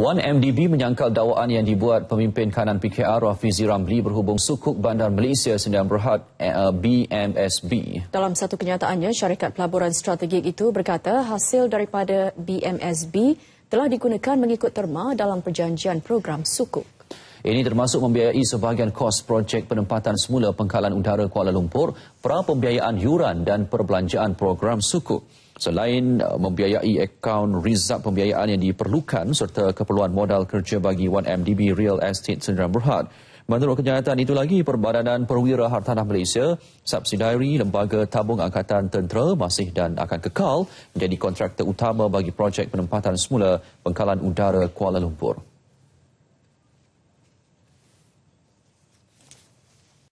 Wan MDB menyangkal dakwaan yang dibuat pemimpin kanan PKR Rafizi Ramli berhubung sukuk Bandar Malaysia Sdn berhad BMSB. Eh, eh, dalam satu kenyataannya, syarikat pelaburan strategik itu berkata hasil daripada BMSB telah digunakan mengikut terma dalam perjanjian program sukuk. Ini termasuk membiayai sebahagian kos projek penempatan semula pengkalan udara Kuala Lumpur, prapembiayaan yuran dan perbelanjaan program suku. Selain uh, membiayai akaun rizab pembiayaan yang diperlukan serta keperluan modal kerja bagi 1MDB Real Estate Sdn Bhd, menurut kenyataan itu lagi Perbadanan Perwira Hartanah Malaysia, subsidiary Lembaga Tabung Angkatan Tentera masih dan akan kekal menjadi kontraktor utama bagi projek penempatan semula pengkalan udara Kuala Lumpur.